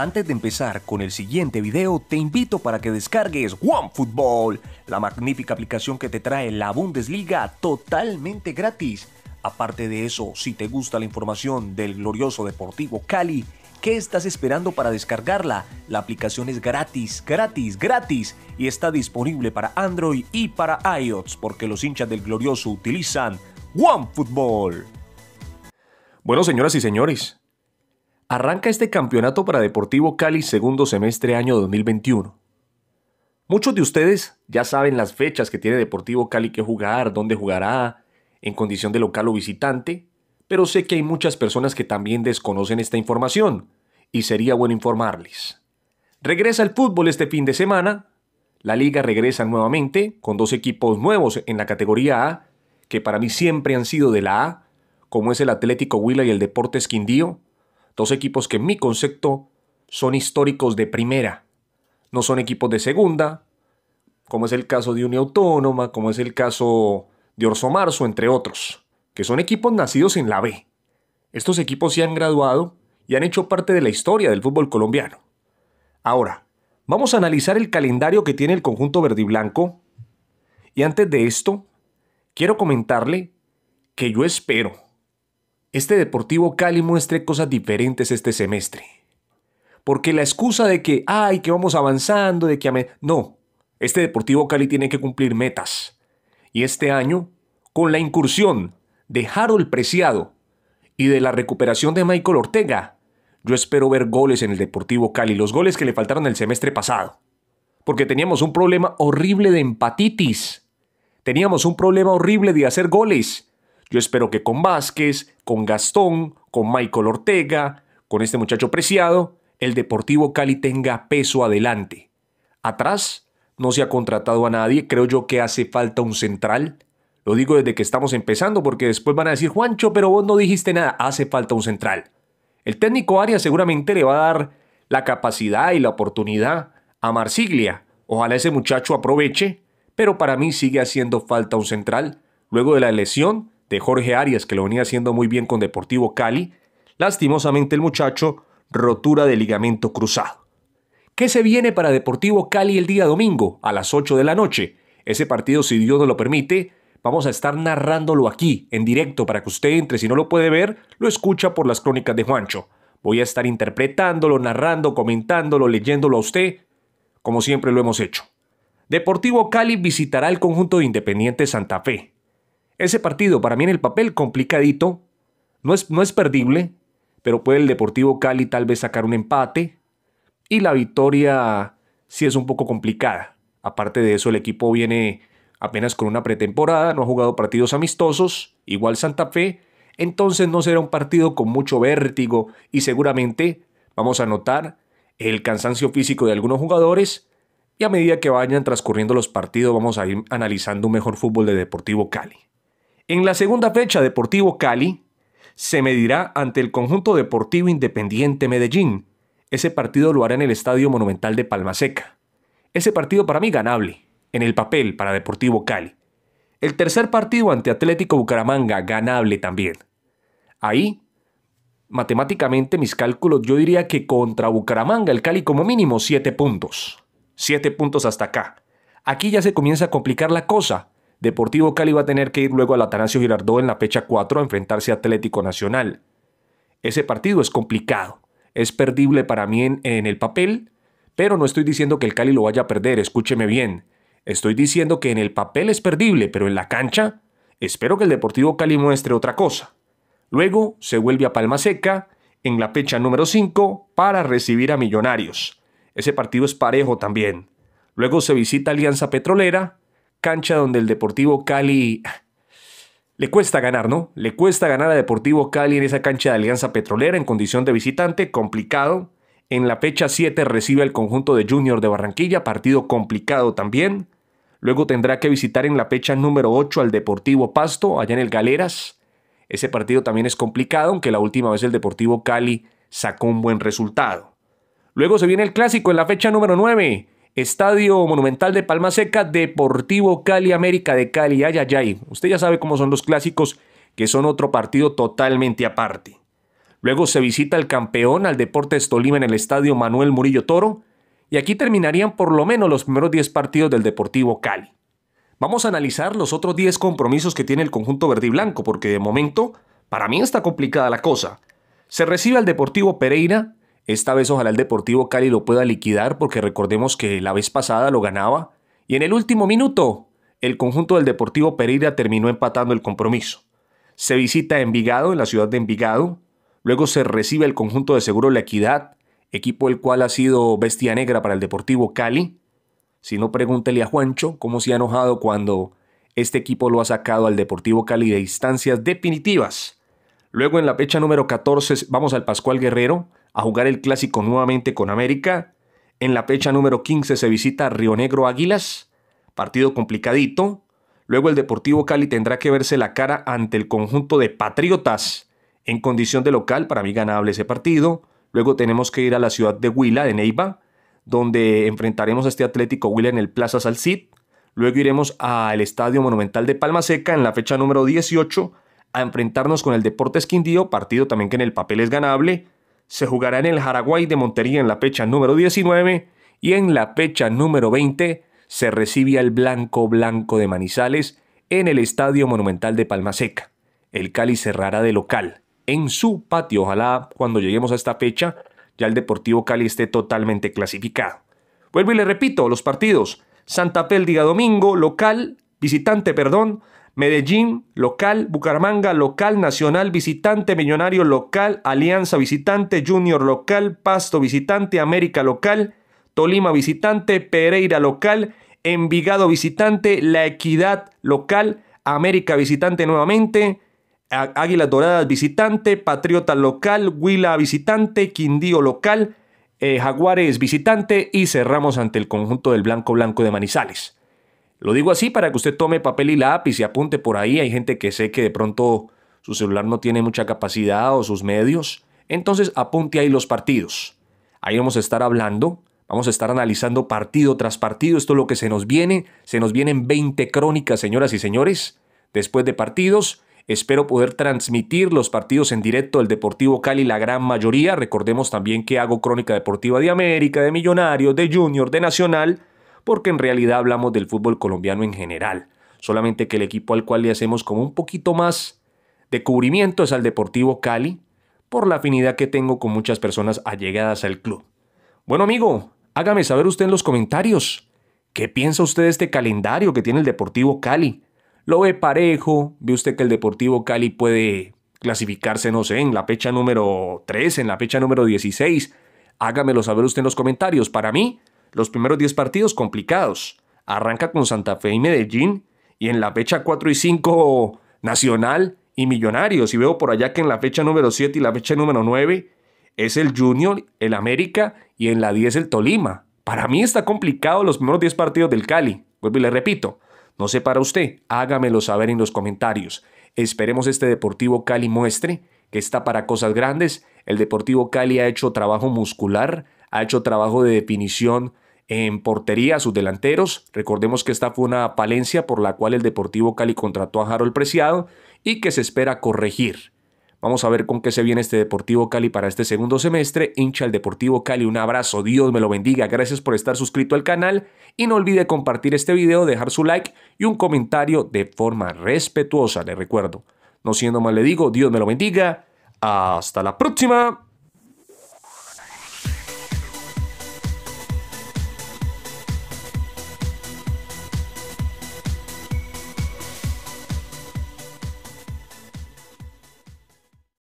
Antes de empezar con el siguiente video, te invito para que descargues OneFootball, la magnífica aplicación que te trae la Bundesliga totalmente gratis. Aparte de eso, si te gusta la información del glorioso Deportivo Cali, ¿Qué estás esperando para descargarla? La aplicación es gratis, gratis, gratis y está disponible para Android y para iOS porque los hinchas del glorioso utilizan OneFootball. Bueno, señoras y señores, Arranca este campeonato para Deportivo Cali segundo semestre año 2021. Muchos de ustedes ya saben las fechas que tiene Deportivo Cali que jugar, dónde jugará, en condición de local o visitante, pero sé que hay muchas personas que también desconocen esta información y sería bueno informarles. Regresa el fútbol este fin de semana, la liga regresa nuevamente con dos equipos nuevos en la categoría A, que para mí siempre han sido de la A, como es el Atlético Huila y el Deportes Quindío, Dos equipos que en mi concepto son históricos de primera. No son equipos de segunda, como es el caso de Unión Autónoma, como es el caso de Orso Marzo, entre otros, que son equipos nacidos en la B. Estos equipos se han graduado y han hecho parte de la historia del fútbol colombiano. Ahora, vamos a analizar el calendario que tiene el conjunto verde y blanco. Y antes de esto, quiero comentarle que yo espero este Deportivo Cali muestre cosas diferentes este semestre. Porque la excusa de que, ay, que vamos avanzando, de que... No, este Deportivo Cali tiene que cumplir metas. Y este año, con la incursión de Harold Preciado y de la recuperación de Michael Ortega, yo espero ver goles en el Deportivo Cali, los goles que le faltaron el semestre pasado. Porque teníamos un problema horrible de empatitis. Teníamos un problema horrible de hacer goles. Yo espero que con Vázquez, con Gastón, con Michael Ortega, con este muchacho preciado, el Deportivo Cali tenga peso adelante. Atrás no se ha contratado a nadie, creo yo que hace falta un central. Lo digo desde que estamos empezando porque después van a decir, Juancho, pero vos no dijiste nada, hace falta un central. El técnico Arias seguramente le va a dar la capacidad y la oportunidad a Marsiglia. Ojalá ese muchacho aproveche, pero para mí sigue haciendo falta un central. Luego de la lesión de Jorge Arias, que lo venía haciendo muy bien con Deportivo Cali, lastimosamente el muchacho, rotura de ligamento cruzado. ¿Qué se viene para Deportivo Cali el día domingo a las 8 de la noche? Ese partido, si Dios nos lo permite, vamos a estar narrándolo aquí, en directo, para que usted entre, si no lo puede ver, lo escucha por las crónicas de Juancho. Voy a estar interpretándolo, narrando, comentándolo, leyéndolo a usted, como siempre lo hemos hecho. Deportivo Cali visitará el conjunto de Independiente Santa Fe. Ese partido para mí en el papel complicadito, no es, no es perdible, pero puede el Deportivo Cali tal vez sacar un empate y la victoria sí es un poco complicada. Aparte de eso, el equipo viene apenas con una pretemporada, no ha jugado partidos amistosos, igual Santa Fe, entonces no será un partido con mucho vértigo y seguramente vamos a notar el cansancio físico de algunos jugadores y a medida que vayan transcurriendo los partidos vamos a ir analizando un mejor fútbol de Deportivo Cali. En la segunda fecha, Deportivo Cali se medirá ante el conjunto Deportivo Independiente Medellín. Ese partido lo hará en el Estadio Monumental de Palmaseca. Ese partido para mí ganable, en el papel para Deportivo Cali. El tercer partido ante Atlético Bucaramanga, ganable también. Ahí, matemáticamente, mis cálculos, yo diría que contra Bucaramanga, el Cali como mínimo 7 puntos. 7 puntos hasta acá. Aquí ya se comienza a complicar la cosa, Deportivo Cali va a tener que ir luego al Atanasio Girardot en la fecha 4 a enfrentarse a Atlético Nacional. Ese partido es complicado, es perdible para mí en, en el papel, pero no estoy diciendo que el Cali lo vaya a perder, escúcheme bien. Estoy diciendo que en el papel es perdible, pero en la cancha espero que el Deportivo Cali muestre otra cosa. Luego se vuelve a Palma Seca en la fecha número 5 para recibir a Millonarios. Ese partido es parejo también. Luego se visita Alianza Petrolera cancha donde el Deportivo Cali le cuesta ganar, ¿no? Le cuesta ganar a Deportivo Cali en esa cancha de Alianza Petrolera en condición de visitante, complicado. En la fecha 7 recibe al conjunto de Junior de Barranquilla, partido complicado también. Luego tendrá que visitar en la fecha número 8 al Deportivo Pasto, allá en el Galeras. Ese partido también es complicado, aunque la última vez el Deportivo Cali sacó un buen resultado. Luego se viene el clásico en la fecha número 9. Estadio Monumental de Palma Seca, Deportivo Cali América de Cali, ayayay. Usted ya sabe cómo son los clásicos, que son otro partido totalmente aparte. Luego se visita el campeón al Deportes Tolima en el Estadio Manuel Murillo Toro, y aquí terminarían por lo menos los primeros 10 partidos del Deportivo Cali. Vamos a analizar los otros 10 compromisos que tiene el conjunto verde y blanco, porque de momento, para mí está complicada la cosa. Se recibe al Deportivo Pereira, esta vez ojalá el Deportivo Cali lo pueda liquidar porque recordemos que la vez pasada lo ganaba. Y en el último minuto, el conjunto del Deportivo Pereira terminó empatando el compromiso. Se visita Envigado, en la ciudad de Envigado. Luego se recibe el conjunto de Seguro La Equidad, equipo el cual ha sido bestia negra para el Deportivo Cali. Si no, pregúntele a Juancho cómo se ha enojado cuando este equipo lo ha sacado al Deportivo Cali de instancias definitivas. Luego en la fecha número 14 vamos al Pascual Guerrero, a jugar el clásico nuevamente con América. En la fecha número 15 se visita Río Negro Águilas, partido complicadito. Luego el Deportivo Cali tendrá que verse la cara ante el conjunto de Patriotas en condición de local, para mí ganable ese partido. Luego tenemos que ir a la ciudad de Huila, de Neiva, donde enfrentaremos a este Atlético Huila en el Plaza Salcid. Luego iremos al Estadio Monumental de Palma Seca en la fecha número 18 a enfrentarnos con el Deportes Quindío, partido también que en el papel es ganable se jugará en el Jaraguay de Montería en la fecha número 19 y en la fecha número 20 se recibe al Blanco Blanco de Manizales en el Estadio Monumental de Palma Seca. El Cali cerrará de local en su patio. Ojalá cuando lleguemos a esta fecha ya el Deportivo Cali esté totalmente clasificado. Vuelvo y le repito, los partidos. Santa Pel, diga domingo, local, visitante, perdón, Medellín, local, Bucaramanga, local, Nacional, visitante, Millonario, local, Alianza, visitante, Junior, local, Pasto, visitante, América, local, Tolima, visitante, Pereira, local, Envigado, visitante, La Equidad, local, América, visitante nuevamente, Águilas Doradas, visitante, Patriota, local, Huila, visitante, Quindío, local, eh, Jaguares, visitante y cerramos ante el conjunto del Blanco Blanco de Manizales. Lo digo así para que usted tome papel y lápiz y apunte por ahí. Hay gente que sé que de pronto su celular no tiene mucha capacidad o sus medios. Entonces apunte ahí los partidos. Ahí vamos a estar hablando, vamos a estar analizando partido tras partido. Esto es lo que se nos viene. Se nos vienen 20 crónicas, señoras y señores. Después de partidos, espero poder transmitir los partidos en directo del Deportivo Cali, la gran mayoría. Recordemos también que hago crónica deportiva de América, de Millonarios, de Junior, de Nacional porque en realidad hablamos del fútbol colombiano en general. Solamente que el equipo al cual le hacemos como un poquito más de cubrimiento es al Deportivo Cali, por la afinidad que tengo con muchas personas allegadas al club. Bueno amigo, hágame saber usted en los comentarios. ¿Qué piensa usted de este calendario que tiene el Deportivo Cali? ¿Lo ve parejo? ¿Ve usted que el Deportivo Cali puede clasificarse, no sé, en la fecha número 3, en la fecha número 16? Hágamelo saber usted en los comentarios. Para mí, los primeros 10 partidos complicados. Arranca con Santa Fe y Medellín y en la fecha 4 y 5 Nacional y Millonarios. Y veo por allá que en la fecha número 7 y la fecha número 9 es el Junior, el América y en la 10 el Tolima. Para mí está complicado los primeros 10 partidos del Cali. Vuelvo y le repito, no sé para usted, hágamelo saber en los comentarios. Esperemos este Deportivo Cali muestre que está para cosas grandes. El Deportivo Cali ha hecho trabajo muscular, ha hecho trabajo de definición en portería, sus delanteros, recordemos que esta fue una palencia por la cual el Deportivo Cali contrató a Harold Preciado y que se espera corregir. Vamos a ver con qué se viene este Deportivo Cali para este segundo semestre. Hincha el Deportivo Cali, un abrazo, Dios me lo bendiga. Gracias por estar suscrito al canal y no olvide compartir este video, dejar su like y un comentario de forma respetuosa, le recuerdo. No siendo más le digo, Dios me lo bendiga. Hasta la próxima.